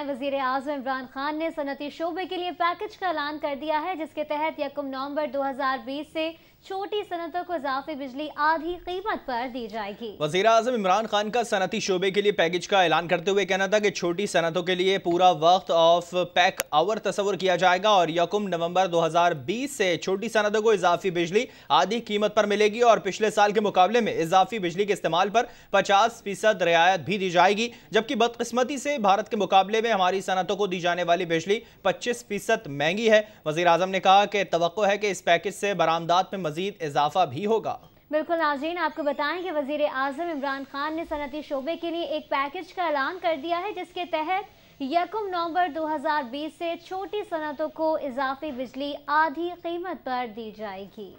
वजीर आजम इमरान खान ने सनती शोबे के लिए पैकेज का ऐलान कर दिया है जिसके तहत यकम नवंबर 2020 से छोटी सनतों को इजाफी बिजली आधी कीमत पर दी जाएगी वजीर अजम इमरान खान का सनती शोबे के लिए पैकेज का ऐलान करते हुए कहना था कि छोटी सनतों के लिए पूरा वक्त ऑफ पैक आवर तस्वर किया जाएगा और यकम नवंबर 2020 से छोटी सनतों को इजाफी बिजली आधी कीमत पर मिलेगी और पिछले साल के मुकाबले में इजाफी बिजली के इस्तेमाल पर पचास फीसद रियायत भी दी जाएगी जबकि बदकस्मती से भारत के मुकाबले में हमारी सनतों को दी जाने वाली बिजली पच्चीस फीसद महंगी है वजीर आजम ने कहा कि तो है कि इस पैकेज से बरामदात में मजीद इजाफा भी होगा बिल्कुल नाजीन आपको बताएं कि वजीर आजम इमरान खान ने सनती शोबे के लिए एक पैकेज का ऐलान कर दिया है जिसके तहत यकम नवंबर 2020 से छोटी सनतों को इजाफी बिजली आधी कीमत पर दी जाएगी